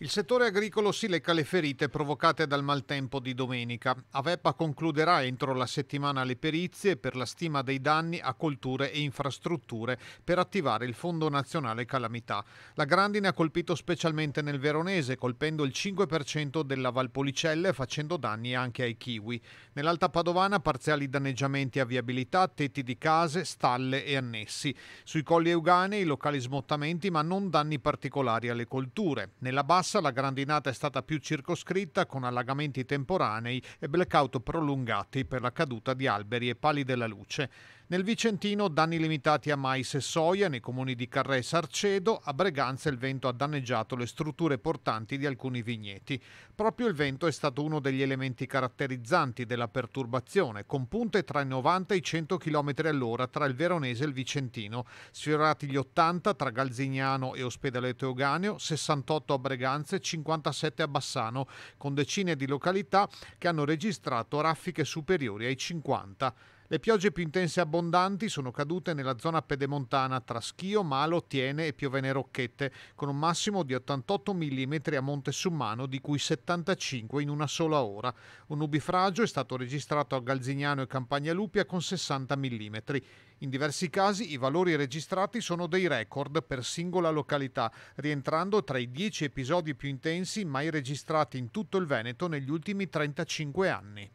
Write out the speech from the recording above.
Il settore agricolo si lecca le ferite provocate dal maltempo di domenica. Aveppa concluderà entro la settimana le perizie per la stima dei danni a colture e infrastrutture per attivare il Fondo Nazionale Calamità. La grandine ha colpito specialmente nel Veronese, colpendo il 5% della Valpolicella e facendo danni anche ai kiwi. Nell'Alta Padovana parziali danneggiamenti a viabilità, tetti di case, stalle e annessi. Sui colli euganei locali smottamenti ma non danni particolari alle colture. Nella bassa Massa la grandinata è stata più circoscritta con allagamenti temporanei e blackout prolungati per la caduta di alberi e pali della luce. Nel Vicentino danni limitati a Mais e Soia, nei comuni di Carrè e Sarcedo, a Breganza il vento ha danneggiato le strutture portanti di alcuni vigneti. Proprio il vento è stato uno degli elementi caratterizzanti della perturbazione, con punte tra i 90 e i 100 km all'ora tra il Veronese e il Vicentino, sfiorati gli 80 tra Galzignano e Ospedale Teoganeo, 68 a Breganza e 57 a Bassano, con decine di località che hanno registrato raffiche superiori ai 50. Le piogge più intense e abbondanti sono cadute nella zona pedemontana tra Schio, Malo, Tiene e Piovene Rocchette, con un massimo di 88 mm a Monte Summano, di cui 75 in una sola ora. Un nubifragio è stato registrato a Galzignano e Campagna Lupia con 60 mm. In diversi casi i valori registrati sono dei record per singola località, rientrando tra i 10 episodi più intensi mai registrati in tutto il Veneto negli ultimi 35 anni.